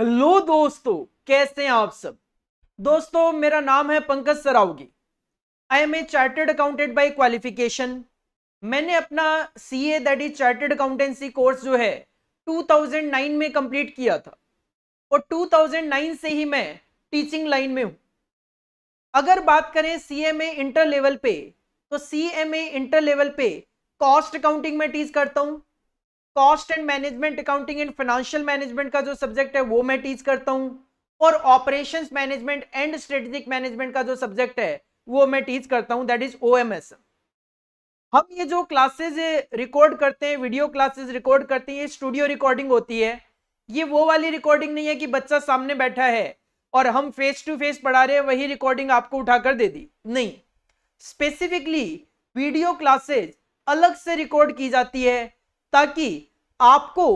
hello दोस्तों कैसे हैं आप सब दोस्तों मेरा नाम है Pankaj Saraogi I am a chartered accountant by qualification मैंने अपना C A that is chartered accountancy course जो है 2009 में कंप्लीट किया था और 2009 से ही मैं टीचिंग लाइन में हूँ अगर बात करें C M A inter level पे तो C M A inter level पे कॉस्ट अकाउंटिंग में टीच करता हूँ cost and management accounting and financial management का जो सब्जेक्ट है वो मैं टीच करता हूँ और operations management and strategic management का जो सब्जेक्ट है वो मैं टीच करता हूँ दैट इज ओ हम ये जो क्लासेज रिकॉर्ड करते हैं वीडियो क्लासेज रिकॉर्ड करते हैं ये स्टूडियो रिकॉर्डिंग होती है ये वो वाली रिकॉर्डिंग नहीं है कि बच्चा सामने बैठा है और हम फेस टू फेस पढ़ा रहे हैं वही रिकॉर्डिंग आपको उठाकर दे दी नहीं स्पेसिफिकली वीडियो क्लासेज अलग से रिकॉर्ड की जाती है ताकि आपको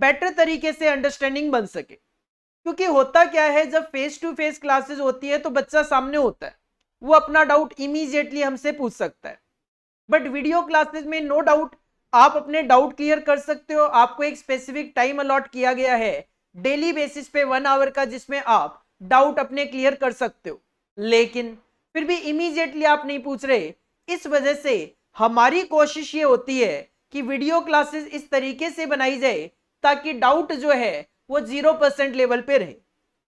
बेटर तरीके से अंडरस्टैंडिंग बन सके क्योंकि होता क्या है जब फेस टू फेस क्लासेस होती है तो बच्चा सामने होता है वो अपना डाउट इमीजिएटली हमसे पूछ सकता है बट वीडियो क्लासेस में नो no डाउट आप अपने डाउट क्लियर कर सकते हो आपको एक स्पेसिफिक टाइम अलॉट किया गया है डेली बेसिस पे वन आवर का जिसमें आप डाउट अपने क्लियर कर सकते हो लेकिन फिर भी इमीजिएटली आप नहीं पूछ रहे इस वजह से हमारी कोशिश ये होती है कि वीडियो क्लासेस इस तरीके से बनाई जाए ताकि डाउट जो है वो जीरो परसेंट लेवल पे रहे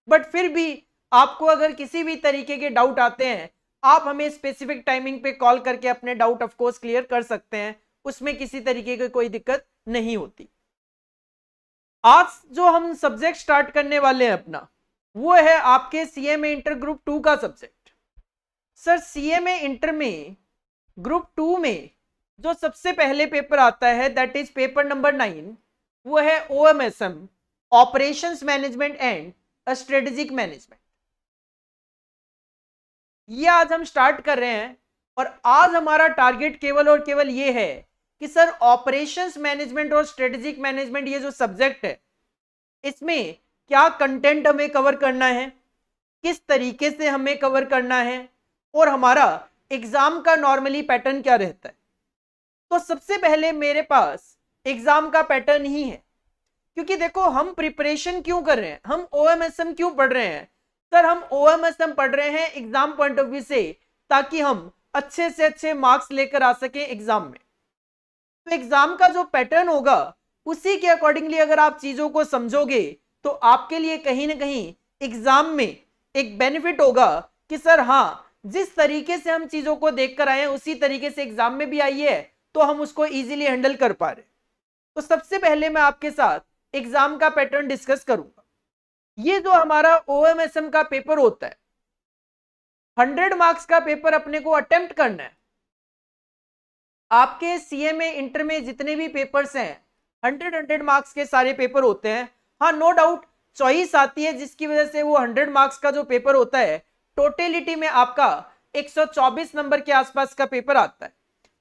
बट फिर भी आपको अगर किसी भी तरीके के डाउट आते हैं आप हमें स्पेसिफिक टाइमिंग पे कॉल करके अपने डाउट ऑफ कोर्स क्लियर कर सकते हैं उसमें किसी तरीके की कोई दिक्कत नहीं होती आज जो हम सब्जेक्ट स्टार्ट करने वाले हैं अपना वो है आपके सीएमए इंटर ग्रुप टू का सब्जेक्ट सर सीएमए इंटर में ग्रुप टू में जो सबसे पहले पेपर आता है that is paper number nine वो है O M S M operation management and strategic management ये आज हम स्टार्ट कर रहे हैं और आज हमारा टारगेट केवल और केवल ये है कि सर ऑपरेशंस मैनेजमेंट और स्ट्रेटेजिक मैनेजमेंट ये जो सब्जेक्ट है इसमें क्या कंटेंट हमें कवर करना है किस तरीके से हमें कवर करना है और हमारा एग्जाम का नॉर्मली पैटर्न क्या रहता है तो सबसे पहले मेरे पास एग्जाम का पैटर्न ही है क्योंकि देखो हम प्रिपरेशन क्यों कर रहे हैं हम ओ क्यों पढ़ रहे हैं सर हम ओ पढ़ रहे हैं एग्जाम पॉइंट ऑफ व्यू से ताकि हम अच्छे से अच्छे मार्क्स लेकर आ सके एग्जाम में तो एग्जाम का जो पैटर्न होगा उसी के अकॉर्डिंगली अगर आप चीजों को समझोगे तो आपके लिए कहीं ना कहीं एग्जाम में एक बेनिफिट होगा कि सर हाँ जिस तरीके से हम चीजों को देखकर आए उसी तरीके से एग्जाम में भी आई है तो हम उसको इजीली हैंडल कर पा रहे तो सबसे पहले मैं आपके साथ एग्जाम का पैटर्न डिस्कस करूंगा ये जो हमारा ओ का पेपर होता है हंड्रेड मार्क्स का पेपर अपने को अटेम्प्ट करना है आपके सीएमए इंटर में जितने भी पेपर्स हैं हंड्रेड हंड्रेड मार्क्स के सारे पेपर होते हैं हाँ नो डाउट चॉइस आती है जिसकी वजह से वो हंड्रेड मार्क्स का जो पेपर होता है टोटेलिटी में आपका 124 नंबर के आसपास का पेपर आता है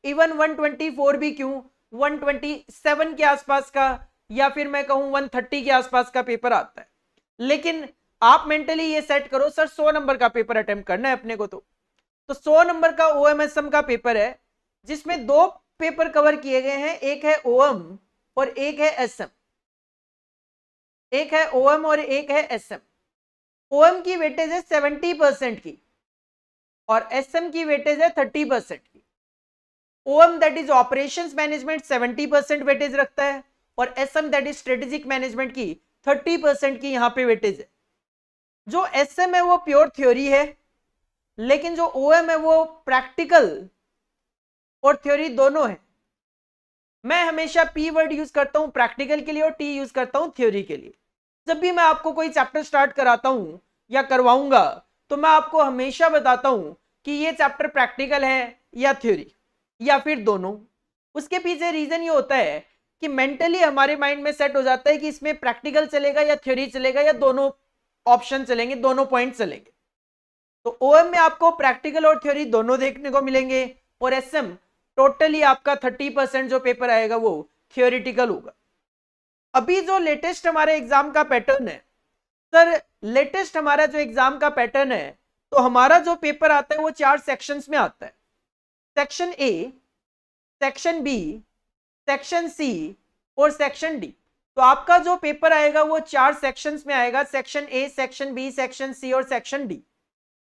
इवन 124 भी क्यों 127 के आसपास का या फिर मैं कहूं 130 के आसपास का पेपर आता है लेकिन आप मेंटली ये सेट करो सर 100 नंबर का पेपर अटेम्प्ट करना है अपने को तो तो 100 नंबर का ओ का पेपर है जिसमें दो पेपर कवर किए गए हैं एक है ओ और एक है एस एक है ओ और एक है एस ओएम की वेटेज है 70 की और एसएम की वेटेज है 30 percent OM that is operations management 70 percent weightage रखता है और S M that is strategic management की 30 परसेंट की यहाँ पे वेटेज है जो एस एम है वो प्योर थ्योरी है लेकिन जो ओ एम है वो प्रैक्टिकल और थ्योरी दोनों है मैं हमेशा पी वर्ड यूज करता हूँ प्रैक्टिकल के लिए और टी यूज करता हूँ थ्योरी के लिए जब भी मैं आपको कोई चैप्टर स्टार्ट कराता हूँ या करवाऊंगा तो मैं आपको हमेशा बताता हूँ कि ये चैप्टर प्रैक्टिकल है या थ्योरी या फिर दोनों उसके पीछे रीजन ये होता है कि मेंटली हमारे माइंड में सेट हो जाता है कि इसमें प्रैक्टिकल चलेगा या थ्योरी चलेगा या दोनों ऑप्शन चलेंगे दोनों पॉइंट चलेंगे तो ओ में आपको प्रैक्टिकल और थ्योरी दोनों देखने को मिलेंगे और एस टोटली आपका थर्टी परसेंट जो पेपर आएगा वो थियोरिटिकल होगा अभी जो लेटेस्ट हमारे एग्जाम का पैटर्न है सर लेटेस्ट हमारा जो एग्जाम का पैटर्न है तो हमारा जो पेपर आता है वो चार सेक्शंस में आता है section A section B section C और सेक्शन डी तो आपका जो पेपर आएगा वो चार सेक्शंस में आएगा section A section B section C और सेक्शन डी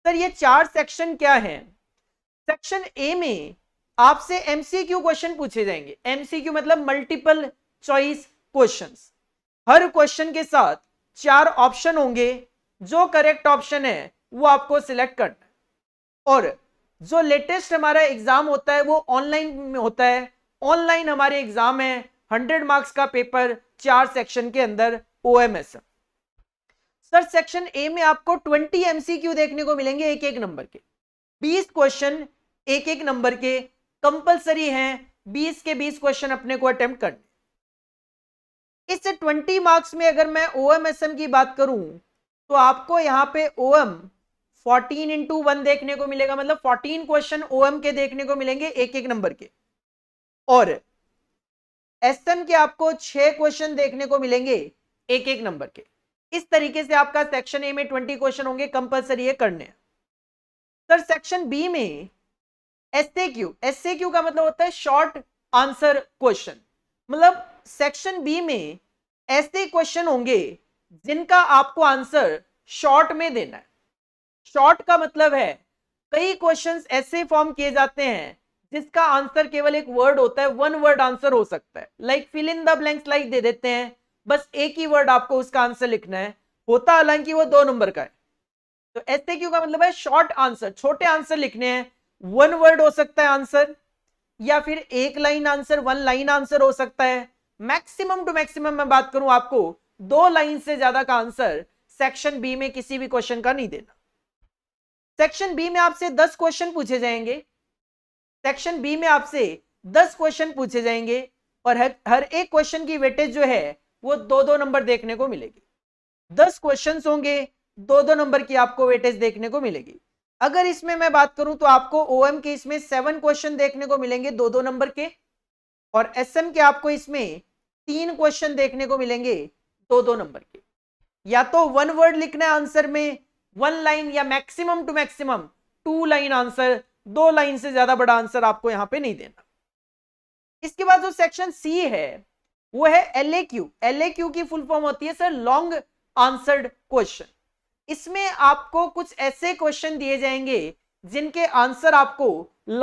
सर ये चार सेक्शन क्या है सेक्शन ए में आपसे एमसीक्यू क्वेश्चन पूछे जाएंगे एमसीक्यू मतलब मल्टीपल चॉइस क्वेश्चंस हर क्वेश्चन के साथ चार ऑप्शन होंगे जो करेक्ट ऑप्शन है वो आपको सिलेक्ट करना और जो लेटेस्ट हमारा एग्जाम होता है वो ऑनलाइन में होता है ऑनलाइन हमारे एग्जाम है हंड्रेड मार्क्स का पेपर चार सेक्शन के अंदर O M S sir section A में आपको ट्वेंटी एमसीक्यू देखने को मिलेंगे एक एक नंबर के बीस क्वेश्चन एक एक नंबर के कंपलसरी हैं बीस के बीस क्वेश्चन अपने को अटेम्प्ट करने इस ट्वेंटी मार्क्स में अगर मैं ओ एम एस एम की बात करूं तो आपको यहां पे ओ एम 14 इंटू वन देखने को मिलेगा मतलब 14 क्वेश्चन ओएम के देखने को मिलेंगे एक एक नंबर के और एसएम के आपको छह क्वेश्चन देखने को मिलेंगे एक एक नंबर के इस तरीके से आपका सेक्शन ए में ट्वेंटी क्वेश्चन होंगे कंपलसरी है करने सर सेक्शन बी में S A Q S A Q का मतलब होता है शॉर्ट आंसर क्वेश्चन मतलब सेक्शन बी में ऐसे क्वेश्चन होंगे जिनका आपको आंसर शॉर्ट में देना है शॉर्ट का मतलब है कई क्वेश्चंस ऐसे फॉर्म किए जाते हैं जिसका आंसर केवल एक वर्ड होता है वन वर्ड आंसर हो सकता है like fill in the blanks like दे देते हैं बस एक ही वर्ड आपको उसका आंसर लिखना है होता हालांकि वो दो नंबर का है तो ऐसे क्यों का मतलब है शॉर्ट आंसर छोटे आंसर लिखने हैं वन वर्ड हो सकता है आंसर या फिर एक line answer one line answer हो सकता है मैक्सिमम टू मैक्सिमम मैं बात करूं आपको दो लाइन से ज्यादा का आंसर सेक्शन बी में किसी भी क्वेश्चन का नहीं देना सेक्शन बी में आपसे दस क्वेश्चन पूछे जाएंगे सेक्शन बी में आपसे दस क्वेश्चन पूछे जाएंगे और हर हर एक क्वेश्चन की वेटेज जो है वो दो दो नंबर देखने को मिलेगी दस क्वेश्चन होंगे दो दो नंबर की आपको वेटेज देखने को मिलेगी अगर इसमें मैं बात करूं तो आपको ओएम के इसमें सेवन क्वेश्चन देखने को मिलेंगे दो दो नंबर के और एसएम के आपको इसमें तीन क्वेश्चन देखने को मिलेंगे दो दो नंबर के या तो वन वर्ड लिखना है आंसर में वन लाइन या maximum two maximum two line answer दो लाइन से ज्यादा बड़ा आंसर आपको यहां पे नहीं देना इसके बाद जो सेक्शन सी है वो है L A Q L A Q की फुल फॉर्म होती है सर लॉन्ग आंसर्ड क्वेश्चन इसमें आपको कुछ ऐसे क्वेश्चन दिए जाएंगे जिनके आंसर आपको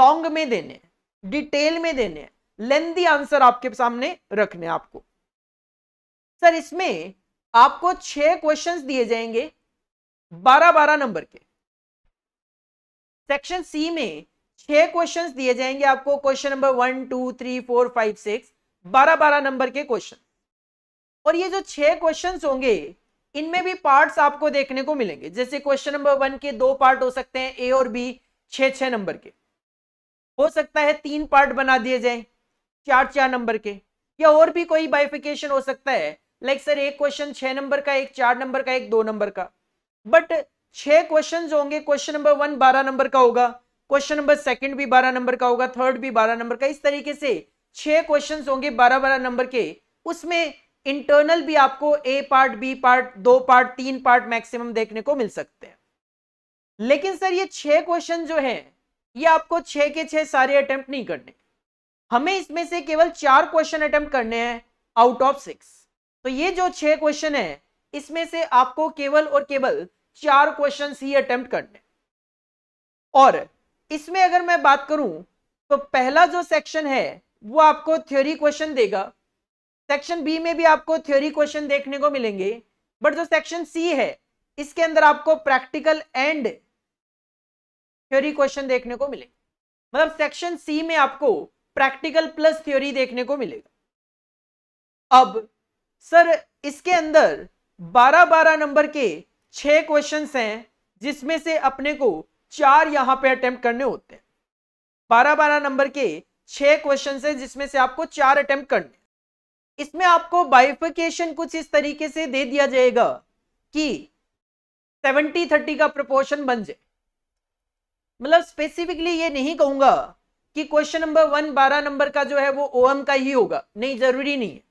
लॉन्ग में देने डिटेल में देने लेंदी आंसर आपके सामने रखने आपको सर इसमें आपको छह क्वेश्चंस दिए जाएंगे बारह बारह नंबर के सेक्शन सी में छह क्वेश्चंस दिए जाएंगे आपको question number one two three four five six बारह बारह नंबर के क्वेश्चन और ये जो छह क्वेश्चंस होंगे इनमें भी पार्ट्स आपको देखने को मिलेंगे जैसे क्वेश्चन नंबर वन के दो पार्ट हो सकते हैं ए और बी छ नंबर के हो सकता है तीन पार्ट बना दिए जाए चार चार नंबर के या और भी कोई बाइफिकेशन हो सकता है लाइक सर एक क्वेश्चन छह नंबर का एक चार नंबर का एक दो नंबर का बट छह क्वेश्चन होंगे क्वेश्चन नंबर वन बारह नंबर का होगा क्वेश्चन नंबर सेकंड भी बारह नंबर का होगा थर्ड भी बारह नंबर का इस तरीके से छह क्वेश्चन होंगे बारह बारह नंबर के उसमें इंटरनल भी आपको ए पार्ट बी पार्ट दो पार्ट तीन पार्ट मैक्सिमम देखने को मिल सकते हैं लेकिन सर ये छह क्वेश्चन जो है ये आपको छह के छह सारे अटेम्प्ट नहीं करने हमें इसमें से केवल चार क्वेश्चन अटेम्प्ट करने हैं आउट ऑफ सिक्स तो ये जो छह क्वेश्चन है इसमें से आपको केवल और केवल चार क्वेश्चन ही अटेम्प्ट करने और इसमें अगर मैं बात करूं तो पहला जो सेक्शन है वो आपको थ्योरी क्वेश्चन देगा सेक्शन बी में भी आपको थ्योरी क्वेश्चन देखने को मिलेंगे बट जो सेक्शन सी है इसके अंदर आपको प्रैक्टिकल एंड थ्योरी क्वेश्चन देखने को मिलेंगे मतलब सेक्शन सी में आपको प्रैक्टिकल प्लस थ्योरी देखने को मिलेगा अब सर इसके अंदर बारह बारह नंबर के छह क्वेश्चन हैं जिसमें से अपने को चार यहां पे अटेम्प्ट करने होते हैं बारह बारह नंबर के छह क्वेश्चन हैं जिसमें से आपको चार अटेम्प्ट करने इसमें आपको बाइफिकेशन कुछ इस तरीके से दे दिया जाएगा कि सेवेंटी थर्टी का प्रपोर्शन बन जाए मतलब स्पेसिफिकली ये नहीं कहूंगा कि क्वेश्चन नंबर वन बारह नंबर का जो है वो ओ का ही होगा नहीं जरूरी नहीं है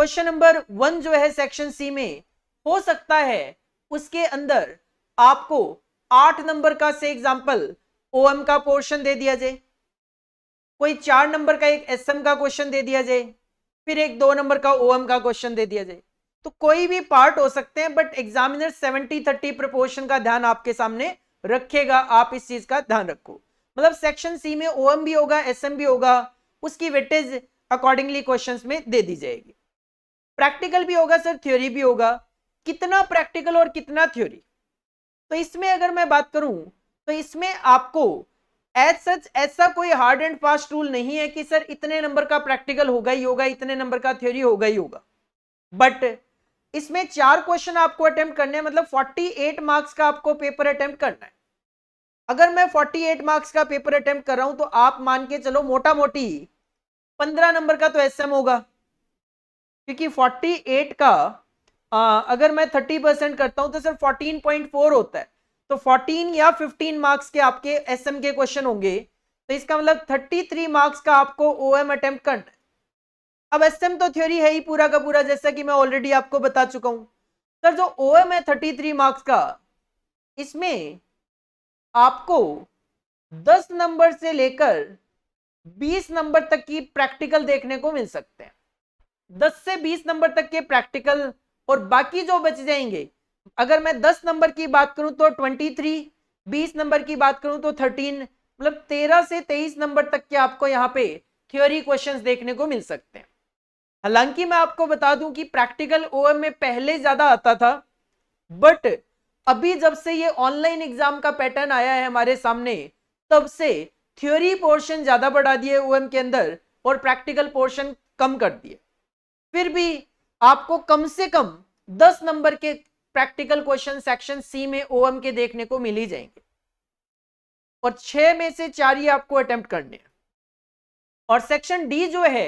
क्वेश्चन नंबर वन जो है सेक्शन सी में हो सकता है उसके अंदर आपको आठ नंबर का से एग्जाम्पल ओ एम का पोर्शन दे दिया जाए कोई चार नंबर का एक एस एम का क्वेश्चन दे दिया जाए फिर एक दो नंबर का ओ एम का क्वेश्चन दे दिया जाए तो कोई भी पार्ट हो सकते हैं but examiner seventy thirty proportion का ध्यान आपके सामने रखेगा आप इस चीज का ध्यान रखो मतलब सेक्शन सी में ओ एम भी होगा एस एम भी होगा उसकी वेटेज अकॉर्डिंगली क्वेश्चन में दे दी जाएगी प्रैक्टिकल भी होगा सर थ्योरी भी होगा कितना प्रैक्टिकल और कितना थ्योरी तो इसमें अगर मैं बात करूं तो इसमें आपको एज सच ऐसा कोई हार्ड एंड फास्ट रूल नहीं है कि सर इतने नंबर का प्रैक्टिकल होगा ही होगा इतने नंबर का थ्योरी होगा ही होगा बट इसमें चार क्वेश्चन आपको अटेम्प्ट करने हैं मतलब 48 मार्क्स का आपको पेपर अटेम्प्ट करना है अगर मैं 48 मार्क्स का पेपर अटेम्प्ट कर रहा हूं तो आप मान के चलो मोटा मोटी 15 नंबर का तो एसएम होगा क्योंकि 48 का आ, अगर मैं 30 परसेंट करता हूं तो सर 14.4 होता है तो 14 या 15 मार्क्स के आपके एस के क्वेश्चन होंगे तो इसका मतलब 33 मार्क्स का आपको ओ एम अटेम्प्ट करना है अब एस तो थ्योरी है ही पूरा का पूरा जैसा कि मैं ऑलरेडी आपको बता चुका हूं सर जो ओ एम है थर्टी मार्क्स का इसमें आपको 10 नंबर से लेकर 20 नंबर तक की प्रैक्टिकल देखने को मिल सकते हैं दस से बीस नंबर तक के प्रैक्टिकल और बाकी जो बच जाएंगे अगर मैं दस नंबर की बात करूं तो थ्री बीस नंबर की बात करूं तो थर्टीन मतलब तेरह से तेईस नंबर तक के आपको यहाँ पे थ्योरी क्वेश्चन देखने को मिल सकते हैं हालांकि मैं आपको बता दूं कि प्रैक्टिकल ओ में पहले ज्यादा आता था बट अभी जब से ये ऑनलाइन एग्जाम का पैटर्न आया है हमारे सामने तब से थ्योरी पोर्शन ज्यादा बढ़ा दिए ओ के अंदर और प्रैक्टिकल पोर्शन कम कर दिए फिर भी आपको कम से कम दस नंबर के प्रैक्टिकल क्वेश्चन सेक्शन सी में एम के देखने को मिल ही जाएंगे और छह में से चार ही आपको अटेम्प्ट करने हैं और सेक्शन डी जो है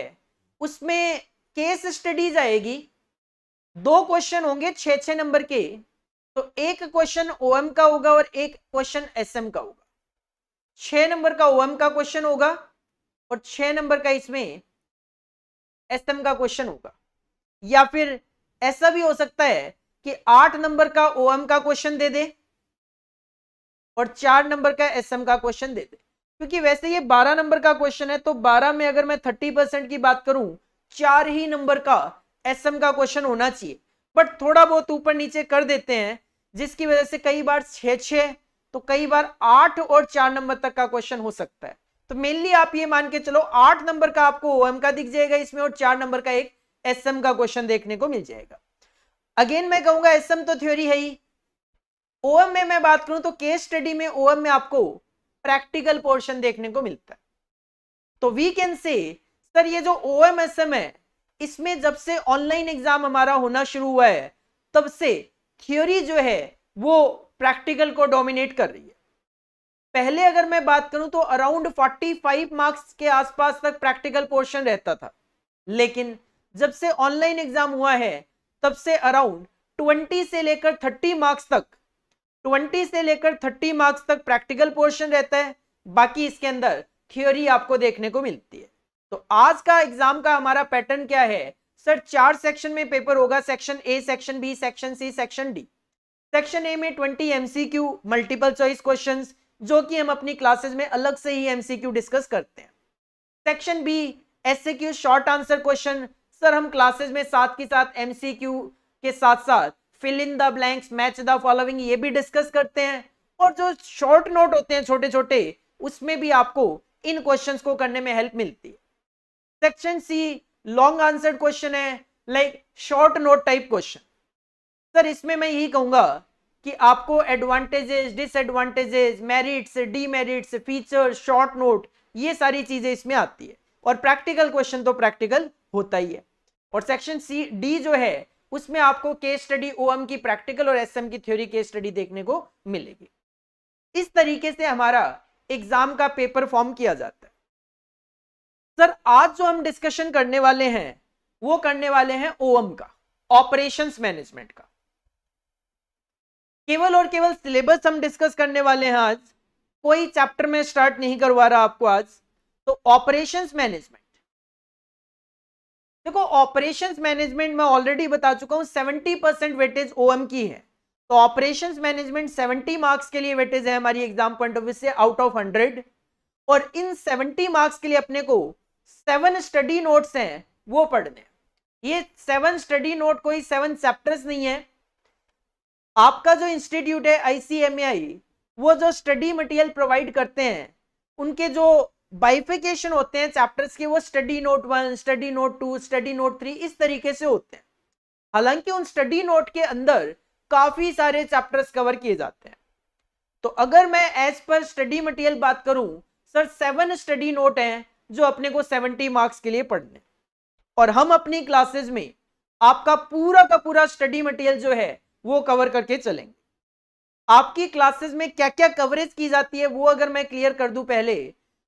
उसमें केस स्टडीज आएगी दो क्वेश्चन होंगे छह छह नंबर के तो एक क्वेश्चन ओएम का होगा और एक क्वेश्चन एसएम का होगा छह नंबर का ओएम का क्वेश्चन होगा और छह नंबर का इसमें एसएम का क्वेश्चन होगा या फिर ऐसा भी हो सकता है कि आठ नंबर का ओएम का क्वेश्चन दे दे और चार नंबर का एसएम का क्वेश्चन दे दे क्योंकि वैसे ये बारह नंबर का क्वेश्चन है तो बारह में अगर मैं थर्टी परसेंट की बात करूं चार ही नंबर का एसएम का क्वेश्चन होना चाहिए बट थोड़ा बहुत ऊपर नीचे कर देते हैं जिसकी वजह से कई बार छ छ तो कई बार आठ और चार नंबर तक का क्वेश्चन हो सकता है तो मेनली आप ये मान के चलो आठ नंबर का आपको ओएम का दिख जाएगा इसमें और चार नंबर का एक एसएम का क्वेश्चन देखने को मिल जाएगा अगेन मैं कहूंगा एसएम तो थ्योरी है ही ओएम में मैं बात करूं तो केस स्टडी में ओएम में आपको प्रैक्टिकल पोर्शन देखने को मिलता है तो वी कैन से सर ये जो ओ एम एस एम है इसमें जब से ऑनलाइन एग्जाम हमारा होना शुरू हुआ है तब से थ्योरी जो है वो प्रैक्टिकल को डोमिनेट कर रही है पहले अगर मैं बात करूं तो अराउंड 45 मार्क्स के आसपास तक प्रैक्टिकल पोर्शन रहता था लेकिन जब से ऑनलाइन एग्जाम हुआ है तब से अराउंड 20 से लेकर 30 मार्क्स तक 20 से लेकर 30 मार्क्स तक प्रैक्टिकल पोर्शन रहता है बाकी इसके अंदर थियोरी आपको देखने को मिलती है तो आज का एग्जाम का हमारा पैटर्न क्या है सर चार सेक्शन में पेपर होगा section A section B section C section D section A में 20 एमसीक्यू मल्टीपल चॉइस क्वेश्चंस जो कि हम अपनी क्लासेज में अलग से ही एमसीक्यू डिस्कस करते हैं section B S short answer question sir हम क्लासेज में साथ के साथ एमसीक्यू के साथ साथ fill in the blanks match the following ये भी डिस्कस करते हैं और जो शॉर्ट नोट होते हैं छोटे छोटे उसमें भी आपको इन क्वेश्चंस को करने में हेल्प मिलती है section C long answer question है like short note type question sir इसमें मैं यही कहूंगा कि आपको advantages disadvantages merits demerits feature short note ये सारी चीजें इसमें आती है और प्रैक्टिकल क्वेश्चन तो प्रैक्टिकल होता ही है और सेक्शन सी डी जो है उसमें आपको केस स्टडी ओएम की प्रैक्टिकल और एसएम की थ्योरी केस स्टडी देखने को मिलेगी इस तरीके से हमारा एग्जाम का पेपर फॉर्म किया जाता है सर आज जो हम डिस्कशन करने वाले हैं वो करने वाले हैं ओएम का ऑपरेशंस मैनेजमेंट का केवल और केवल सिलेबस हम डिस्कस करने वाले हैं आज कोई चैप्टर में स्टार्ट नहीं करवा रहा आपको आज तो ऑपरेशंस मैनेजमेंट देखो ऑपरेशंस मैनेजमेंट मैं ऑलरेडी बता चुका हूं 70 परसेंट वेटेज ओएम की है तो ऑपरेशंस मैनेजमेंट 70 मार्क्स के लिए वेटेज है हमारी एग्जाम पॉइंट ऑफ व्यू से आउट ऑफ 100 और इन 70 मार्क्स के लिए अपने को सेवन स्टडी नोट्स हैं वो पढ़ने ये सेवन स्टडी नोट कोई सेवन चैप्टर्स नहीं है आपका जो इंस्टीट्यूट है आईसीएमआई वो जो स्टडी मटेरियल प्रोवाइड करते हैं उनके जो बाइफिकेशन होते हैं चैप्टर्स के वो study note one study note two study note three इस तरीके से होते हैं हालांकि उन स्टडी नोट के अंदर काफी सारे चैप्टर्स कवर किए जाते हैं तो अगर मैं एज पर स्टडी मटेरियल बात करूं सर सेवन स्टडी नोट हैं जो अपने को सेवेंटी मार्क्स के लिए पढ़ने और हम अपनी क्लासेज में आपका पूरा का पूरा स्टडी मटेरियल जो है वो कवर करके चलेंगे आपकी क्लासेस में क्या क्या कवरेज की जाती है वो अगर मैं क्लियर कर दूं पहले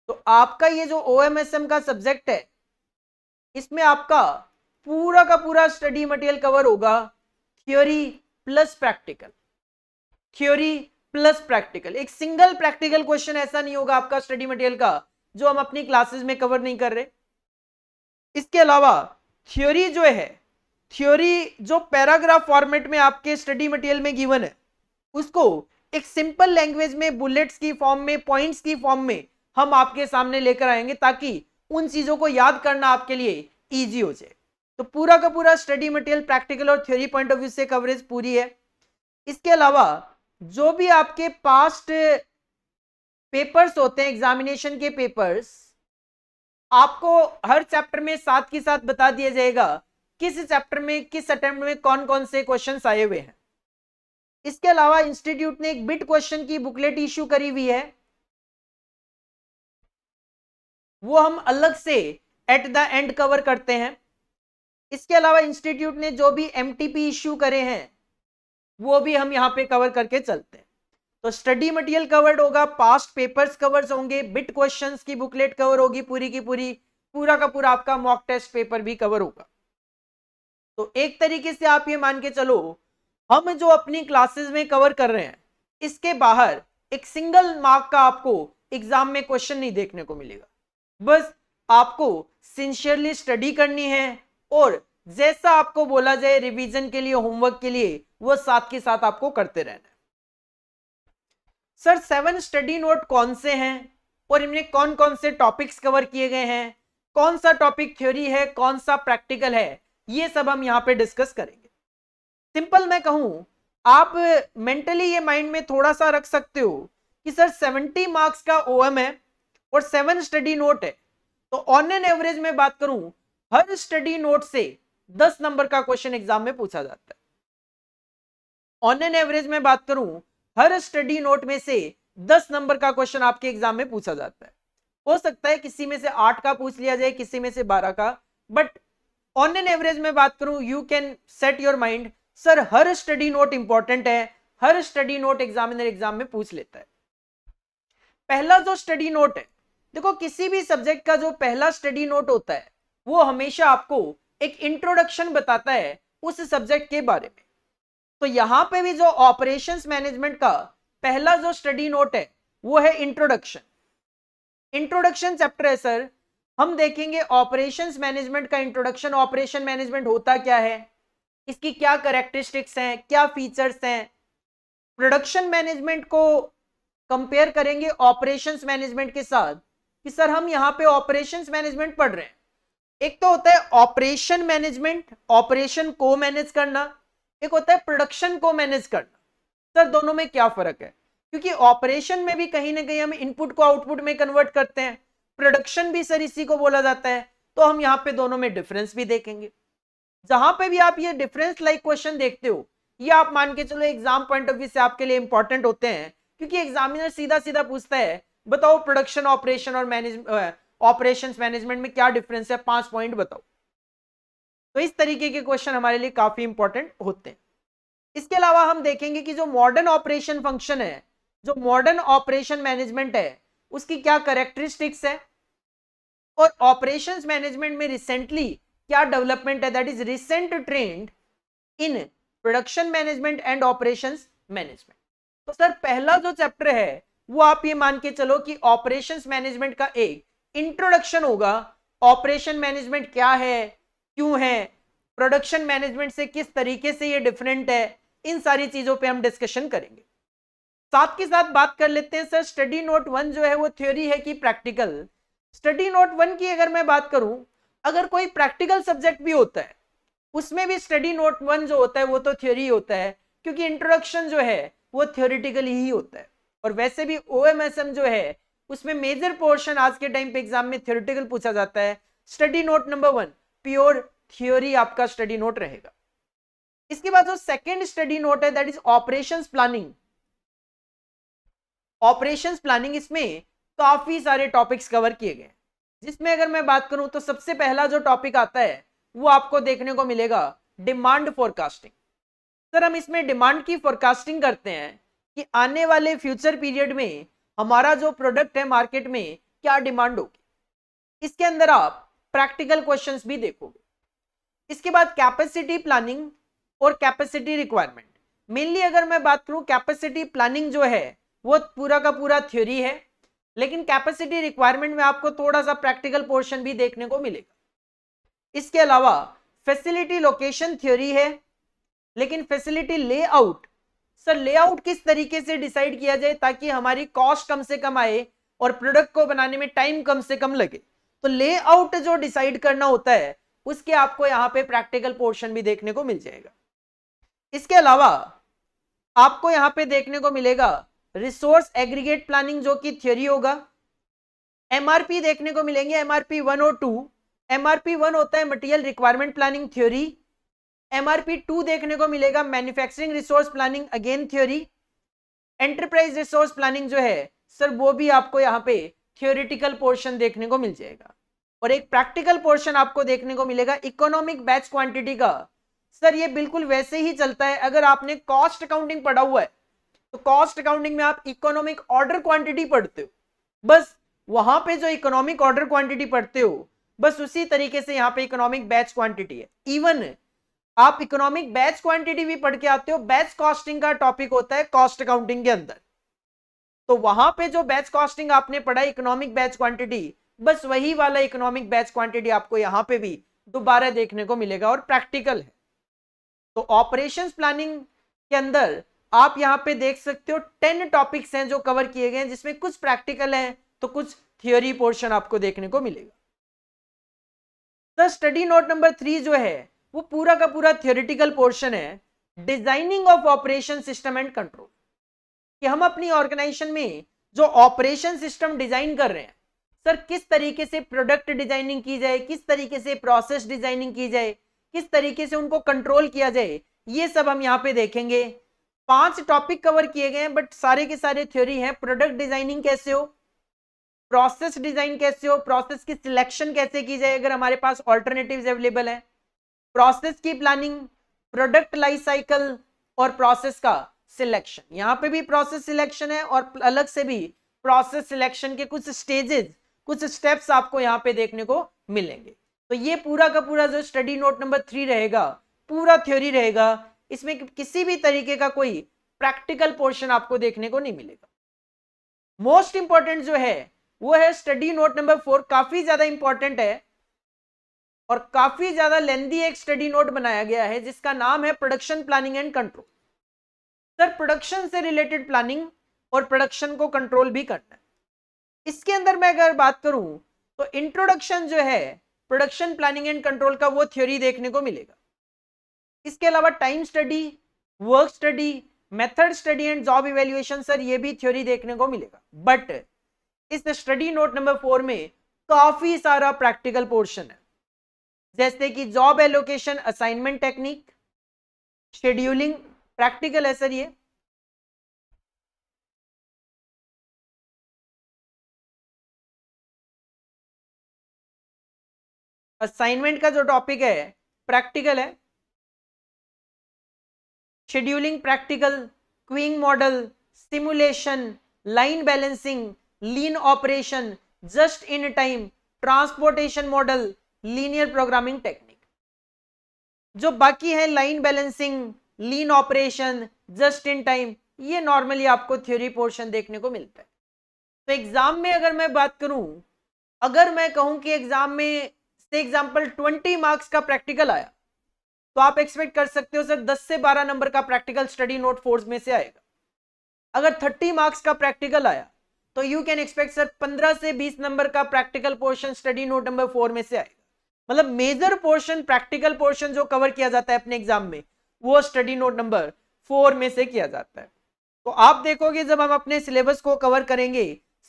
तो आपका ये जो ओ का सब्जेक्ट है इसमें आपका पूरा का पूरा स्टडी मटेरियल कवर होगा theory plus practical theory plus practical एक सिंगल प्रैक्टिकल क्वेश्चन ऐसा नहीं होगा आपका स्टडी मटेरियल का जो हम अपनी क्लासेस में कवर नहीं कर रहे इसके अलावा थ्योरी जो है थ्योरी जो पैराग्राफ फॉर्मेट में आपके स्टडी मटेरियल में गिवन है उसको एक सिंपल लैंग्वेज में बुलेट्स की फॉर्म में पॉइंट्स की फॉर्म में हम आपके सामने लेकर आएंगे ताकि उन चीजों को याद करना आपके लिए ईजी हो जाए तो पूरा का पूरा स्टडी मटेरियल प्रैक्टिकल और थ्योरी पॉइंट ऑफ व्यू से कवरेज पूरी है इसके अलावा जो भी आपके पास्ट पेपर्स होते हैं एग्जामिनेशन के पेपर्स आपको हर चैप्टर में साथ के साथ बता दिया जाएगा किस चैप्टर में किस अटेम्प्ट में कौन कौन से क्वेश्चन आए हुए हैं इसके अलावा इंस्टीट्यूट ने एक बिट क्वेश्चन की बुकलेट इश्यू करी हुई है वो हम अलग से एट द एंड कवर करते हैं इसके अलावा इंस्टीट्यूट ने जो भी एम इश्यू करे हैं वो भी हम यहाँ पे कवर करके चलते हैं तो स्टडी मटेरियल कवर्ड होगा पास्ट पेपर्स कवर्स होंगे बिट क्वेश्चंस की बुकलेट कवर होगी पूरी की पूरी पूरा का पूरा आपका मॉक टेस्ट पेपर भी कवर होगा तो एक तरीके से आप ये मान के चलो हम जो अपनी क्लासेस में कवर कर रहे हैं इसके बाहर एक सिंगल मार्क का आपको एग्जाम में क्वेश्चन नहीं देखने को मिलेगा बस आपको सिंसियरली स्टडी करनी है और जैसा आपको बोला जाए रिवीजन के लिए होमवर्क के लिए वो साथ के साथ आपको करते रहना है सर सेवन स्टडी नोट कौन से हैं और इनमें कौन कौन से टॉपिक्स कवर किए गए हैं कौन सा टॉपिक थ्योरी है कौन सा प्रैक्टिकल है ये सब हम यहाँ पे डिस्कस करेंगे सिंपल मैं कहूँ आप मेंटली ये माइंड में थोड़ा सा रख सकते हो कि सर 70 मार्क्स का ओएम है और सेवन स्टडी नोट है तो ऑन एन एवरेज में बात करूं हर स्टडी नोट से 10 नंबर का क्वेश्चन एग्जाम में पूछा जाता है ऑन एन एवरेज में बात करूं हर स्टडी नोट में से 10 नंबर का क्वेश्चन आपके एग्जाम में पूछा जाता है हो सकता है किसी में से आठ का पूछ लिया जाए किसी में से बारह का बट ऑन एन एवरेज में बात करूं you can set your mind sir हर स्टडी नोट इंपॉर्टेंट है हर स्टडी नोट एग्जामिनर एग्जाम में पूछ लेता है पहला जो स्टडी नोट है देखो किसी भी सब्जेक्ट का जो पहला स्टडी नोट होता है वो हमेशा आपको एक इंट्रोडक्शन बताता है उस सब्जेक्ट के बारे में तो यहां पे भी जो ऑपरेशंस मैनेजमेंट का पहला जो स्टडी नोट है वो है इंट्रोडक्शन इंट्रोडक्शन चैप्टर है सर हम देखेंगे ऑपरेशंस मैनेजमेंट का इंट्रोडक्शन ऑपरेशन मैनेजमेंट होता क्या है इसकी क्या करेक्टरिस्टिक्स हैं क्या फीचर्स हैं प्रोडक्शन मैनेजमेंट को कंपेयर करेंगे ऑपरेशंस मैनेजमेंट के साथ कि सर हम यहाँ पे ऑपरेशंस मैनेजमेंट पढ़ रहे हैं एक तो होता है ऑपरेशन मैनेजमेंट ऑपरेशन को मैनेज करना एक होता है प्रोडक्शन को मैनेज करना सर दोनों में क्या फर्क है क्योंकि ऑपरेशन में भी कहीं ना कहीं हम इनपुट को आउटपुट में कन्वर्ट करते हैं प्रोडक्शन भी सर इसी को बोला जाता है तो हम यहाँ पे दोनों में डिफरेंस भी देखेंगे जहां पे भी आप ये डिफरेंस लाइक क्वेश्चन देखते हो ये आप मान के चलो एग्जाम पॉइंट ऑफ व्यू से आपके लिए इंपॉर्टेंट होते हैं क्योंकि एग्जामिनर सीधा सीधा पूछता है बताओ प्रोडक्शन ऑपरेशन और मैनेज ऑपरेशन मैनेजमेंट में क्या डिफरेंस है पांच पॉइंट बताओ तो इस तरीके के क्वेश्चन हमारे लिए काफी इंपॉर्टेंट होते हैं इसके अलावा हम देखेंगे कि जो मॉडर्न ऑपरेशन फंक्शन है जो मॉडर्न ऑपरेशन मैनेजमेंट है उसकी क्या करेक्टरिस्टिक्स है और ऑपरेशंस मैनेजमेंट में रिसेंटली क्या डेवलपमेंट है that is recent trend in production management and operations management तो सर पहला जो चैप्टर है वो आप ये मान के चलो कि ऑपरेशन मैनेजमेंट का एक इंट्रोडक्शन होगा ऑपरेशन मैनेजमेंट क्या है क्यों है प्रोडक्शन मैनेजमेंट से किस तरीके से ये डिफरेंट है इन सारी चीजों पे हम डिस्कशन करेंगे साथ के साथ बात कर लेते हैं सर स्टडी नोट वन जो है वो थ्योरी है कि प्रैक्टिकल स्टडी नोट वन की अगर मैं बात करूं अगर कोई प्रैक्टिकल सब्जेक्ट भी होता है उसमें भी स्टडी नोट वन जो होता है वो तो थ्योरी होता है क्योंकि इंट्रोडक्शन जो है वो थ्योरिटिकल ही होता है और वैसे भी ओ जो है उसमें मेजर पोर्शन आज के टाइम पे एग्जाम में थ्योरिटिकल पूछा जाता है study note number one pure theory आपका स्टडी नोट रहेगा इसके बाद जो सेकेंड स्टडी नोट है that is operation planning operations planning इसमें काफ़ी सारे टॉपिक्स कवर किए गए जिसमें अगर मैं बात करूं तो सबसे पहला जो टॉपिक आता है वो आपको देखने को मिलेगा डिमांड फोरकास्टिंग सर हम इसमें डिमांड की फोरकास्टिंग करते हैं कि आने वाले फ्यूचर पीरियड में हमारा जो प्रोडक्ट है मार्केट में क्या डिमांड होगी इसके अंदर आप प्रैक्टिकल क्वेश्चंस भी देखोगे इसके बाद कैपेसिटी प्लानिंग और कैपेसिटी रिक्वायरमेंट मेनली अगर मैं बात करूं कैपेसिटी प्लानिंग जो है वो पूरा का पूरा थ्योरी है लेकिन कैपेसिटी रिक्वायरमेंट में आपको थोड़ा सा प्रैक्टिकल पोर्शन भी देखने को मिलेगा इसके अलावा फैसिलिटी लोकेशन थ्योरी है लेकिन फैसिलिटी लेआउट सर लेआउट किस तरीके से डिसाइड किया जाए ताकि हमारी कॉस्ट कम से कम आए और प्रोडक्ट को बनाने में टाइम कम से कम लगे तो लेआउट जो डिसाइड करना होता है उसके आपको यहाँ पे प्रैक्टिकल पोर्शन भी देखने को मिल जाएगा इसके अलावा आपको यहाँ पे देखने को मिलेगा रिसोर्स एग्रीगेट प्लानिंग जो कि थियोरी होगा एमआरपी देखने को मिलेंगे एमआरपी वन और टू एमआरपी वन होता है material requirement planning theory MRP two देखने को मिलेगा manufacturing resource planning again theory enterprise resource planning जो है सर वो भी आपको यहाँ पे थियोरिटिकल पोर्शन देखने को मिल जाएगा और एक प्रैक्टिकल पोर्शन आपको देखने को मिलेगा इकोनॉमिक बैच क्वांटिटी का सर ये बिल्कुल वैसे ही चलता है अगर आपने कॉस्ट अकाउंटिंग पढ़ा हुआ है तो कॉस्ट अकाउंटिंग में आप इकोनॉमिक ऑर्डर क्वांटिटी पढ़ते हो बस वहां पे जो इकोनॉमिक ऑर्डर क्वांटिटी पढ़ते हो बस उसी तरीके से यहाँ पे इकोनॉमिक बैच क्वांटिटी है इवन आप इकोनॉमिक बैच क्वांटिटी भी पढ़ के आते हो बैच कॉस्टिंग का टॉपिक होता है कॉस्ट अकाउंटिंग के अंदर तो वहां पे जो बैच कॉस्टिंग आपने पढ़ा इकोनॉमिक बैच क्वांटिटी बस वही वाला इकोनॉमिक बैच क्वांटिटी आपको यहां पे भी दोबारा देखने को मिलेगा और प्रैक्टिकल है तो ऑपरेशंस प्लानिंग के अंदर आप यहाँ पे देख सकते हो टेन टॉपिक्स हैं जो कवर किए गए हैं जिसमें कुछ प्रैक्टिकल हैं तो कुछ थियोरी पोर्शन आपको देखने को मिलेगा the study note number three जो है वो पूरा का पूरा थियोरिटिकल पोर्शन है designing of operation system and control कि हम अपनी ऑर्गेनाइजेशन में जो ऑपरेशन सिस्टम डिजाइन कर रहे हैं सर किस तरीके से प्रोडक्ट डिजाइनिंग की जाए किस तरीके से प्रोसेस डिजाइनिंग की जाए किस तरीके से उनको कंट्रोल किया जाए ये सब हम यहाँ पे देखेंगे पांच टॉपिक कवर किए गए हैं बट सारे के सारे थ्योरी है प्रोडक्ट डिजाइनिंग कैसे हो प्रोसेस डिजाइन कैसे हो प्रोसेस की सिलेक्शन कैसे की जाए अगर हमारे पास ऑल्टरनेटिव अवेलेबल है प्रोसेस की प्लानिंग प्रोडक्ट लाइफ साइकिल और प्रोसेस का सिलेक्शन यहाँ पे भी प्रोसेस सिलेक्शन है और अलग से भी प्रोसेस सिलेक्शन के कुछ स्टेजेस कुछ स्टेप्स आपको यहाँ पे देखने को मिलेंगे तो ये पूरा का पूरा जो स्टडी नोट नंबर थ्री रहेगा पूरा थ्योरी रहेगा इसमें किसी भी तरीके का कोई प्रैक्टिकल पोर्शन आपको देखने को नहीं मिलेगा मोस्ट इंपॉर्टेंट जो है वो है स्टडी नोट नंबर फोर काफी ज्यादा इंपॉर्टेंट है और काफी ज्यादा लेंदी एक स्टडी नोट बनाया गया है जिसका नाम है production planning and control sir production से रिलेटेड प्लानिंग और प्रोडक्शन को कंट्रोल भी करना है इसके अंदर मैं अगर बात करूं तो इंट्रोडक्शन जो है प्रोडक्शन प्लानिंग एंड कंट्रोल का वो थ्योरी देखने को मिलेगा इसके अलावा time study work study method study and job evaluation sir ये भी थ्योरी देखने को मिलेगा बट इस स्टडी नोट नंबर फोर में काफी सारा प्रैक्टिकल पोर्शन है जैसे कि job allocation assignment technique scheduling practical है सर ये असाइनमेंट का जो टॉपिक है प्रैक्टिकल है scheduling practical queuing model simulation line balancing lean operation just in time transportation model linear programming technique जो बाकी है line balancing lean operation just in time ये नॉर्मली आपको थ्योरी पोर्शन देखने को मिलता है तो एग्जाम में अगर मैं बात करूं अगर मैं कहूं कि एग्जाम में से एग्जाम्पल ट्वेंटी मार्क्स का प्रैक्टिकल आया तो आप एक्सपेक्ट कर सकते हो सर 10 से 12 नंबर का प्रैक्टिकल स्टडी नोट फोर्स में से आएगा अगर 30 मार्क्स का प्रैक्टिकल आया तो यू कैन एक्सपेक्ट सर 15 से 20 नंबर का practical portion study note number four में से आएगा मतलब मेजर पोर्शन प्रैक्टिकल पोर्शन जो कवर किया जाता है अपने एग्जाम में वो स्टडी नोट नंबर फोर में से किया जाता है तो आप देखोगे जब हम अपने सिलेबस को कवर करेंगे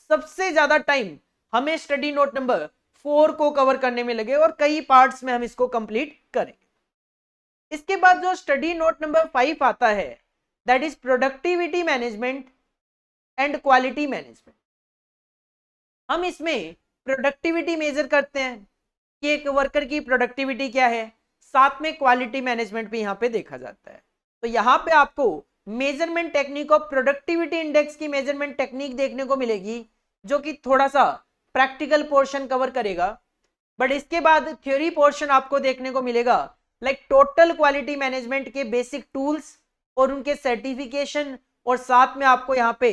सबसे ज्यादा टाइम हमें स्टडी नोट नंबर फोर को कवर करने में लगे और कई पार्ट्स में हम इसको कंप्लीट करेंगे इसके बाद जो स्टडी नोट नंबर फाइव आता है that is productivity management and quality management हम इसमें प्रोडक्टिविटी मेजर करते हैं कि एक वर्कर की प्रोडक्टिविटी क्या है साथ में क्वालिटी मैनेजमेंट भी यहाँ पे देखा जाता है तो यहाँ पे आपको मेजरमेंट टेक्निक और प्रोडक्टिविटी इंडेक्स की मेजरमेंट टेक्निक देखने को मिलेगी जो कि थोड़ा सा प्रैक्टिकल पोर्शन कवर करेगा बट इसके बाद थ्योरी पोर्शन आपको देखने को मिलेगा लाइक टोटल क्वालिटी मैनेजमेंट के बेसिक टूल्स और उनके सर्टिफिकेशन और साथ में आपको यहाँ पे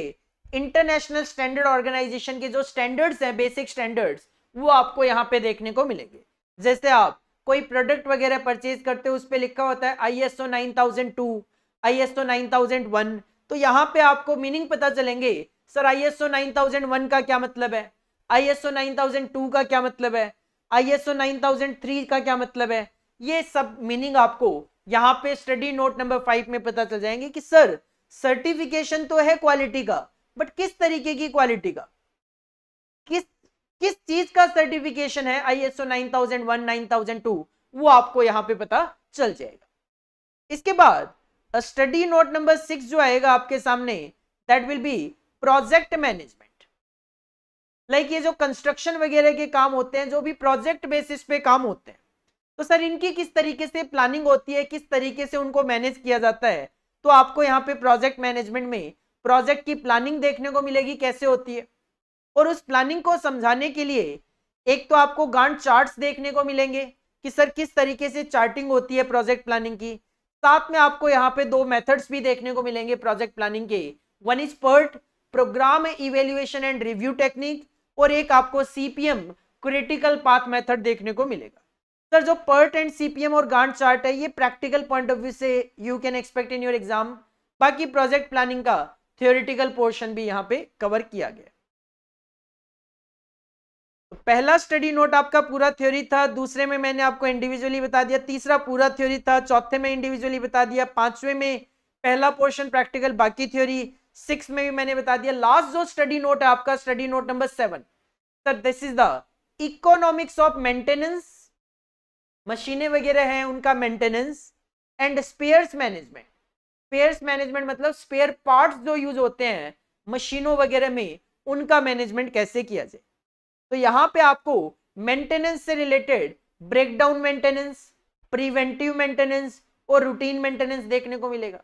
इंटरनेशनल स्टैंडर्ड ऑर्गेनाइजेशन के जो स्टैंडर्ड्स हैं बेसिक स्टैंडर्ड्स वो आपको यहाँ पे देखने को मिलेंगे जैसे आप कोई प्रोडक्ट वगैरह परचेज करते हो उस पर लिखा होता है I S O nine thousand two I S O nine thousand one तो यहाँ पे आपको मीनिंग पता चलेंगे sir I S O nine thousand one का क्या मतलब है I S O nine thousand two का क्या मतलब है I S O nine thousand three का क्या मतलब है ये सब मीनिंग आपको यहाँ पे स्टडी नोट नंबर फाइव में पता चल जाएंगे कि सर सर्टिफिकेशन तो है क्वालिटी का बट किस तरीके की क्वालिटी का किस किस चीज का सर्टिफिकेशन है I S O nine thousand one nine thousand two वो आपको यहाँ पे पता चल जाएगा इसके बाद स्टडी नोट नंबर सिक्स जो आएगा आपके सामने that will be project management like ये जो कंस्ट्रक्शन वगैरह के काम होते हैं जो भी प्रोजेक्ट बेसिस पे काम होते हैं तो सर इनकी किस तरीके से प्लानिंग होती है किस तरीके से उनको मैनेज किया जाता है तो आपको यहाँ पे प्रोजेक्ट मैनेजमेंट में प्रोजेक्ट की प्लानिंग देखने को मिलेगी कैसे होती है और उस प्लानिंग को समझाने के लिए एक तो आपको गांड चार्ट्स देखने को मिलेंगे कि सर किस तरीके से चार्टिंग होती है प्रोजेक्ट प्लानिंग की साथ में आपको यहाँ पे दो मेथड्स भी देखने को मिलेंगे प्रोजेक्ट प्लानिंग के one is PERT program evaluation and review technique और एक आपको सीपीएम क्रिटिकल पाथ मेथड देखने को मिलेगा सर जो पर्ट एंड सीपीएम और गांड चार्ट है ये प्रैक्टिकल पॉइंट ऑफ व्यू से you can expect in your exam बाकी प्रोजेक्ट प्लानिंग का थियोरिटिकल पोर्शन भी यहाँ पे कवर किया गया पहला स्टडी नोट आपका पूरा थ्योरी था दूसरे में मैंने आपको इंडिविजुअली बता दिया तीसरा पूरा थ्योरी था चौथे में इंडिविजुअली बता दिया पांचवे में पहला पोर्शन प्रैक्टिकल बाकी थ्योरी सिक्स में भी मैंने बता दिया लास्ट जो स्टडी नोट है आपका study note number seven sir this is the economics of maintenance मशीनें वगैरह हैं उनका maintenance and spares management spares management मतलब स्पेयर पार्ट्स जो यूज होते हैं मशीनों वगैरह में उनका मैनेजमेंट कैसे किया जाए तो यहाँ पे आपको मेंटेनेंस से related breakdown maintenance preventive maintenance और रूटीन मेंटेनेंस देखने को मिलेगा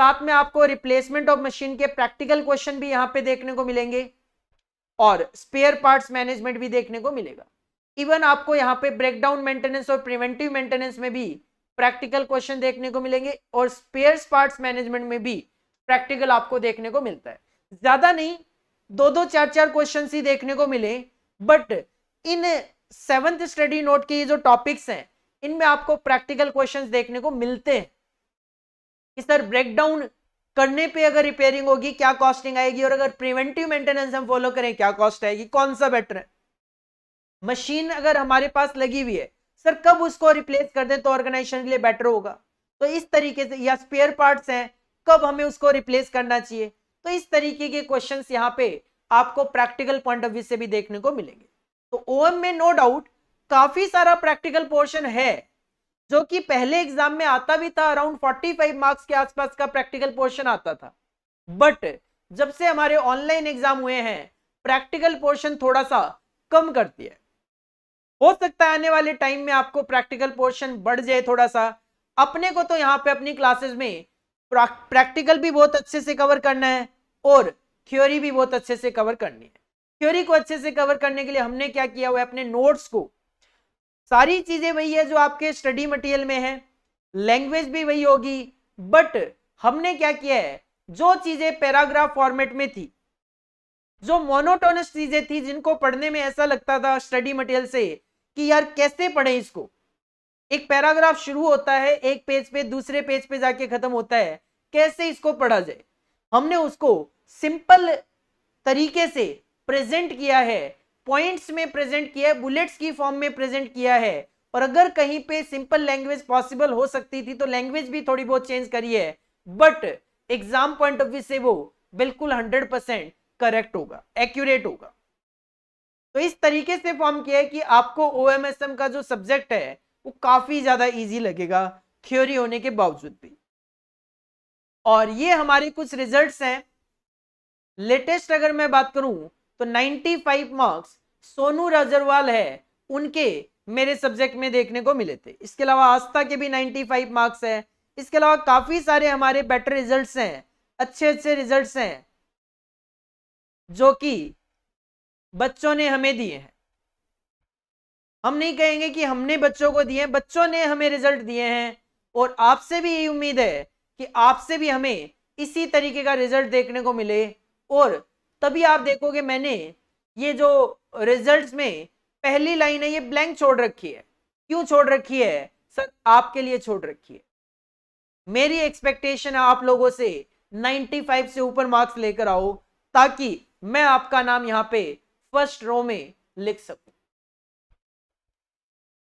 साथ में आपको रिप्लेसमेंट ऑफ मशीन के प्रैक्टिकल क्वेश्चन भी यहाँ पे देखने को मिलेंगे और स्पेयर पार्ट्स मैनेजमेंट भी देखने को मिलेगा इवन आपको यहाँ पे ब्रेकडाउन मेंटेनेंस और प्रिवेंटिव मेंटेनेंस में भी प्रैक्टिकल क्वेश्चन देखने को मिलेंगे और स्पेयर पार्ट्स मैनेजमेंट में भी प्रैक्टिकल आपको देखने को मिलता है ज्यादा नहीं दो दो चार चार क्वेश्चन ही देखने को मिले but in seventh study note के ये जो टॉपिक्स हैं इनमें आपको प्रैक्टिकल क्वेश्चन देखने को मिलते हैं कि सर ब्रेकडाउन करने पे अगर रिपेयरिंग होगी क्या कॉस्टिंग आएगी और अगर प्रिवेंटिव मेंटेनेंस हम फॉलो करें क्या कॉस्ट आएगी कौन सा बेटर है मशीन अगर हमारे पास लगी हुई है सर कब उसको रिप्लेस कर दें तो ऑर्गेनाइजेशन के लिए बेटर होगा तो इस तरीके से या स्पेयर पार्ट्स हैं कब हमें उसको रिप्लेस करना चाहिए तो इस तरीके के क्वेश्चन यहाँ पे आपको प्रैक्टिकल पॉइंट ऑफ व्यू से भी देखने को मिलेंगे तो ओएम में नो डाउट काफी सारा प्रैक्टिकल पोर्शन है जो कि पहले एग्जाम में आता भी था अराउंड 45 मार्क्स के आसपास का प्रैक्टिकल पोर्शन आता था बट जब से हमारे ऑनलाइन एग्जाम हुए हैं प्रैक्टिकल पोर्शन थोड़ा सा कम करती है हो सकता है आने वाले टाइम में आपको प्रैक्टिकल पोर्शन बढ़ जाए थोड़ा सा अपने को तो यहाँ पे अपनी क्लासेस में प्रैक्टिकल भी बहुत अच्छे से कवर करना है और थ्योरी भी बहुत अच्छे से कवर करनी है थ्योरी को अच्छे से कवर करने के लिए हमने क्या किया हुआ है अपने नोट्स को सारी चीजें वही है जो आपके स्टडी मटेरियल में है लैंग्वेज भी वही होगी बट हमने क्या किया है जो चीजें पैराग्राफ फॉर्मेट में थी जो मोनोटोनस चीजें थी जिनको पढ़ने में ऐसा लगता था स्टडी मटेरियल से कि यार कैसे पढ़े इसको एक पैराग्राफ शुरू होता है एक पेज पे दूसरे पेज पे जाके खत्म होता है कैसे इसको पढ़ा जाए हमने उसको सिंपल तरीके से प्रेजेंट किया है पॉइंट्स में प्रेजेंट किया है बुलेट्स की फॉर्म में प्रेजेंट किया है और अगर कहीं पे सिंपल लैंग्वेज पॉसिबल हो सकती थी तो लैंग्वेज भी थोड़ी बहुत चेंज करी है but exam point of view से वो बिल्कुल हंड्रेड परसेंट करेक्ट होगा एक्यूरेट होगा तो इस तरीके से फॉर्म किया है कि आपको ओ का जो सब्जेक्ट है वो काफी ज्यादा ईजी लगेगा थ्योरी होने के बावजूद भी और ये हमारे कुछ रिजल्ट हैं लेटेस्ट अगर मैं बात करूं तो 95 मार्क्स सोनू राजरवाल है उनके मेरे सब्जेक्ट में देखने को मिले थे इसके अलावा आस्था के भी 95 मार्क्स है इसके अलावा काफी सारे हमारे बेटर रिजल्ट्स हैं अच्छे अच्छे रिजल्ट्स हैं जो कि बच्चों ने हमें दिए हैं हम नहीं कहेंगे कि हमने बच्चों को दिए बच्चों ने हमें रिजल्ट दिए हैं और आपसे भी यही उम्मीद है कि आपसे भी हमें इसी तरीके का रिजल्ट देखने को मिले और तभी आप देखोगे मैंने ये जो रिजल्ट्स में पहली लाइन है ये ब्लैंक छोड़ रखी है क्यों छोड़ रखी है सर आपके लिए छोड़ रखी है मेरी एक्सपेक्टेशन है आप लोगों से 95 से ऊपर मार्क्स लेकर आओ ताकि मैं आपका नाम यहाँ पे स्पष्ट रो में लिख सकूं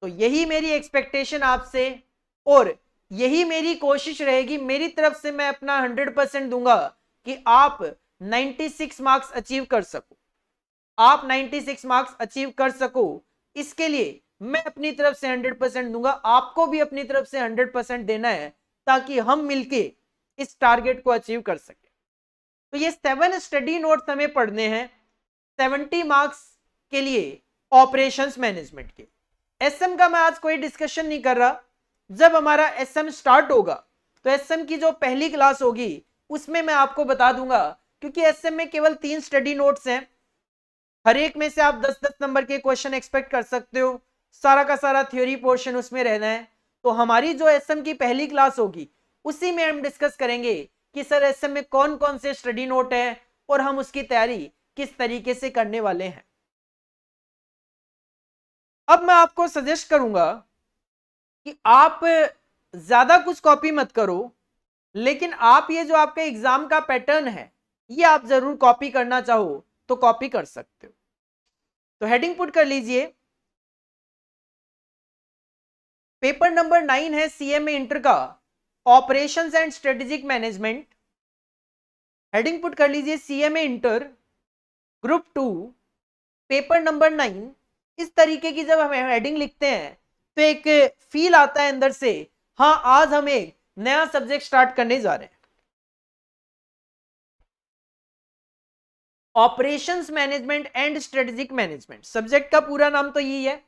तो यही मेरी एक्सपेक्टेशन आपसे और यही मेरी कोशिश रहेगी मेरी तरफ से मैं अपना 100 परसेंट दूंगा कि आप 96 मार्क्स अचीव कर सको आप 96 मार्क्स अचीव कर सको इसके लिए मैं अपनी तरफ से 100 परसेंट दूंगा आपको भी अपनी तरफ से 100 परसेंट देना है ताकि हम मिलके इस टारगेट को अचीव कर सके तो ये सेवन स्टडी नोट्स हमें पढ़ने हैं सेवेंटी मार्क्स के लिए ऑपरेशन मैनेजमेंट के एसएम का मैं आज कोई डिस्कशन नहीं कर रहा जब हमारा एसएम स्टार्ट होगा तो एसएम की जो पहली क्लास होगी उसमें मैं आपको बता दूंगा क्योंकि एसएम में केवल तीन स्टडी नोट्स हैं हर एक में से आप 10-10 नंबर के क्वेश्चन एक्सपेक्ट कर सकते हो सारा का सारा थ्योरी पोर्शन उसमें रहना है तो हमारी जो एस की पहली क्लास होगी उसी में हम डिस्कस करेंगे कि सर एस में कौन कौन से स्टडी नोट है और हम उसकी तैयारी किस तरीके से करने वाले हैं अब मैं आपको सजेस्ट करूंगा कि आप ज्यादा कुछ कॉपी मत करो लेकिन आप ये जो आपके एग्जाम का पैटर्न है ये आप जरूर कॉपी करना चाहो तो कॉपी कर सकते हो तो हेडिंग पुट कर लीजिए पेपर नंबर नाइन है सीएमए इंटर का operations and strategic management heading put कर लीजिए CMA inter group two paper number nine इस तरीके की जब हम हेडिंग लिखते हैं तो एक फील आता है अंदर से हाँ आज हम एक नया सब्जेक्ट स्टार्ट करने जा रहे हैं operations management and strategic management subject का पूरा नाम तो यही है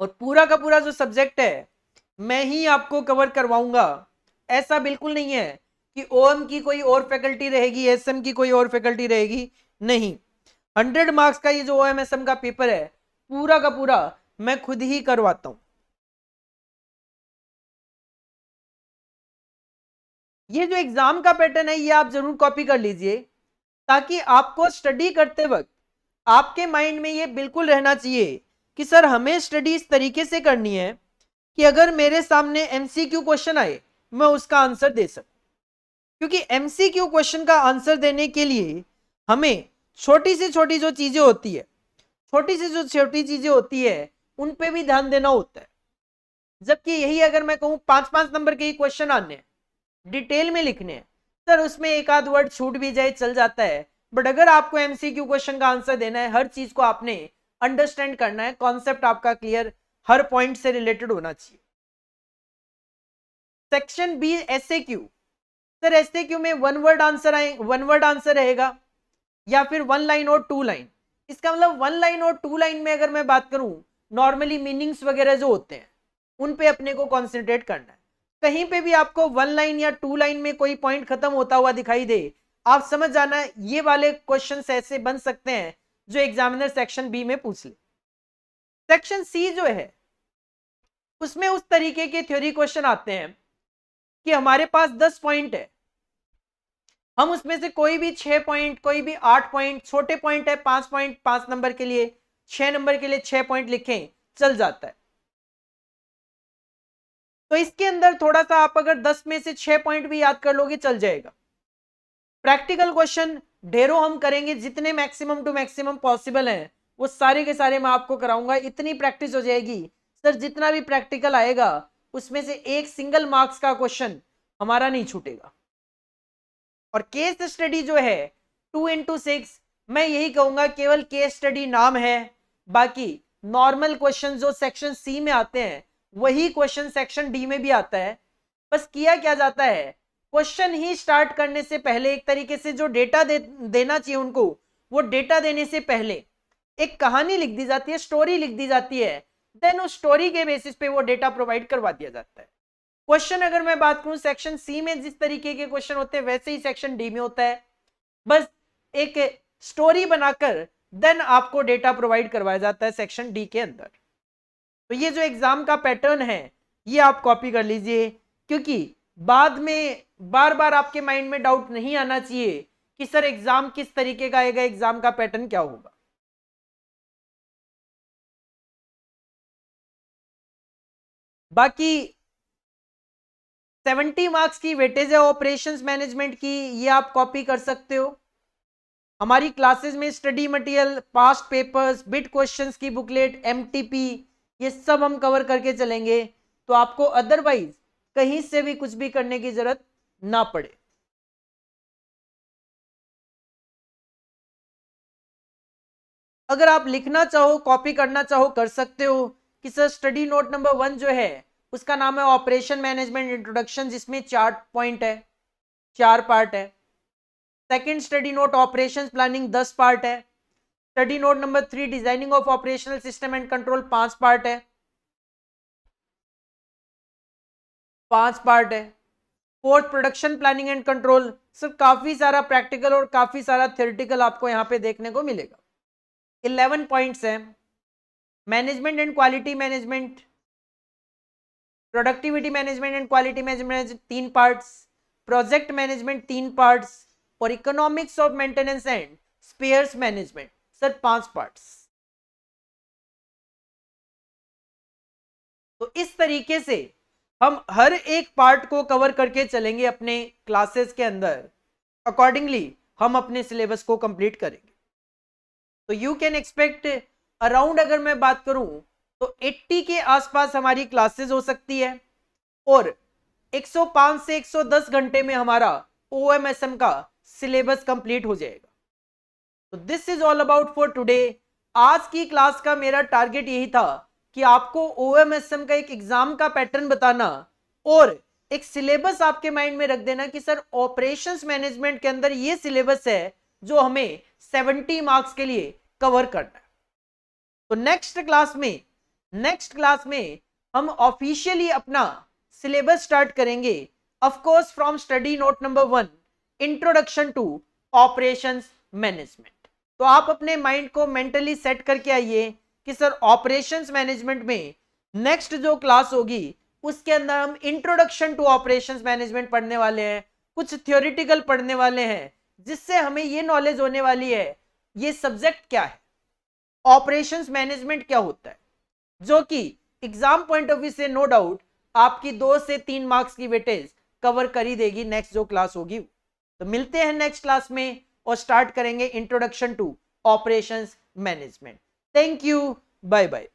और पूरा का पूरा जो सब्जेक्ट है मैं ही आपको कवर करवाऊंगा ऐसा बिल्कुल नहीं है कि ओएम की कोई और फैकल्टी रहेगी एसएम की कोई और फैकल्टी रहेगी नहीं हंड्रेड मार्क्स का ये जो ओ का पेपर है पूरा का पूरा मैं खुद ही करवाता हूं ये जो एग्जाम का पैटर्न है ये आप जरूर कॉपी कर लीजिए ताकि आपको स्टडी करते वक्त आपके माइंड में ये बिल्कुल रहना चाहिए कि सर हमें स्टडी इस तरीके से करनी है कि अगर मेरे सामने एमसीक्यू क्वेश्चन आए मैं उसका आंसर दे सकूं क्योंकि एमसीक्यू क्वेश्चन का आंसर देने के लिए हमें छोटी से छोटी जो चीजें होती है छोटी से जो छोटी चीजें होती है उन पे भी ध्यान देना होता है जबकि यही अगर मैं कहूँ पांच पांच नंबर के ही क्वेश्चन आने डिटेल में लिखने सर उसमें एक आध वर्ड छूट भी जाए चल जाता है बट अगर आपको एमसीक्यू क्वेश्चन का आंसर देना है हर चीज को आपने अंडरस्टैंड करना है कॉन्सेप्ट आपका क्लियर हर पॉइंट से रिलेटेड होना चाहिए section B S Q sir ऐसे क्यों में वन वर्ड आंसर आए वन वर्ड आंसर रहेगा या फिर वन लाइन और टू लाइन इसका मतलब वन लाइन और टू लाइन में अगर मैं बात करूं नॉर्मली मीनिंग्स वगैरह जो होते हैं उन पे अपने को कॉन्सेंट्रेट करना है कहीं पे भी आपको वन लाइन या टू लाइन में कोई पॉइंट खत्म होता हुआ दिखाई दे आप समझ जाना ये वाले क्वेश्चन ऐसे बन सकते हैं जो एग्जामिनर सेक्शन बी में पूछ ले सेक्शन सी जो है उसमें उस तरीके के थ्योरी क्वेश्चन आते हैं कि हमारे पास दस पॉइंट है हम उसमें से कोई भी छह पॉइंट कोई भी आठ पॉइंट छोटे पॉइंट है पांच पॉइंट पांच नंबर के लिए छह नंबर के लिए छह पॉइंट लिखें चल जाता है तो इसके अंदर थोड़ा सा आप अगर दस में से छह पॉइंट भी याद कर लोगे चल जाएगा प्रैक्टिकल क्वेश्चन ढेरों हम करेंगे जितने मैक्सिमम टू मैक्सिमम पॉसिबल हैं वो सारे के सारे मैं आपको कराऊंगा इतनी प्रैक्टिस हो जाएगी सर जितना भी प्रैक्टिकल आएगा उसमें से एक सिंगल मार्क्स का क्वेश्चन हमारा नहीं छूटेगा और केस स्टडी जो है टू इंटू सिक्स मैं यही कहूंगा केवल केस स्टडी नाम है बाकी नॉर्मल क्वेश्चन जो सेक्शन सी में आते हैं वही क्वेश्चन सेक्शन डी में भी आता है बस किया क्या जाता है क्वेश्चन ही स्टार्ट करने से पहले एक तरीके से जो डेटा दे, देना चाहिए उनको वो डेटा देने से पहले एक कहानी लिख दी जाती है स्टोरी लिख दी जाती है देन उस स्टोरी के बेसिस पे वो डेटा प्रोवाइड करवा दिया जाता है क्वेश्चन अगर मैं बात करूं सेक्शन सी में जिस तरीके के क्वेश्चन होते हैं वैसे ही सेक्शन डी में होता है बस एक स्टोरी बनाकर देन आपको डेटा प्रोवाइड करवाया जाता है सेक्शन डी के अंदर तो ये जो एग्जाम का पैटर्न है ये आप कॉपी कर लीजिए क्योंकि बाद में बार बार आपके माइंड में डाउट नहीं आना चाहिए कि सर एग्जाम किस तरीके का आएगा एग्जाम का पैटर्न क्या होगा बाकी सेवेंटी मार्क्स की वेटेज है ऑपरेशंस मैनेजमेंट की ये आप कॉपी कर सकते हो हमारी क्लासेस में study material past papers bit questions की बुकलेट एमटीपी ये सब हम कवर करके चलेंगे तो आपको अदरवाइज कहीं से भी कुछ भी करने की जरूरत ना पड़े अगर आप लिखना चाहो कॉपी करना चाहो कर सकते हो कि sir study note number one जो है उसका नाम है ऑपरेशन मैनेजमेंट इंट्रोडक्शन जिसमें चार पॉइंट है चार पार्ट है second study note operation planning दस पार्ट है study note number three designing of operational system and control पांच पार्ट है पांच पार्ट है fourth production planning and control sir काफी सारा प्रैक्टिकल और काफी सारा थियोरटिकल आपको यहाँ पे देखने को मिलेगा इलेवन पॉइंट्स हैं management and quality management productivity management and quality management तीन पार्ट्स प्रोजेक्ट मैनेजमेंट तीन पार्ट्स और economics of maintenance and spares management sir पांच पार्ट्स तो इस तरीके से हम हर एक पार्ट को कवर करके चलेंगे अपने क्लासेस के अंदर अकॉर्डिंगली हम अपने सिलेबस को कंप्लीट करेंगे तो यू कैन एक्सपेक्ट अराउंड अगर मैं बात करूं तो 80 के आसपास हमारी क्लासेस हो सकती है और 105 से 110 घंटे में हमारा ओ का सिलेबस कंप्लीट हो जाएगा तो this is all about for today आज की क्लास का मेरा टारगेट यही था कि आपको ओ का एक एग्जाम का पैटर्न बताना और एक सिलेबस आपके माइंड में रख देना कि सर ऑपरेशंस मैनेजमेंट के अंदर ये सिलेबस है जो हमें 70 मार्क्स के लिए कवर करना है तो नेक्स्ट क्लास में नेक्स्ट क्लास में हम ऑफिशियली अपना सिलेबस स्टार्ट करेंगे of course from study note number one introduction to operation management तो आप अपने माइंड को मेंटली सेट करके आइए कि सर ऑपरेशंस मैनेजमेंट में नेक्स्ट जो क्लास होगी उसके अंदर हम इंट्रोडक्शन टू ऑपरेशंस मैनेजमेंट पढ़ने वाले हैं कुछ थ्योरिटिकल पढ़ने वाले हैं जिससे हमें ये नॉलेज होने वाली है ये सब्जेक्ट क्या है ऑपरेशंस मैनेजमेंट क्या होता है जो कि एग्जाम पॉइंट ऑफ व्यू से नो डाउट आपकी दो से तीन मार्क्स की वेटेज कवर कर ही देगी नेक्स्ट जो क्लास होगी तो मिलते हैं नेक्स्ट क्लास में और स्टार्ट करेंगे introduction to operations management thank you bye bye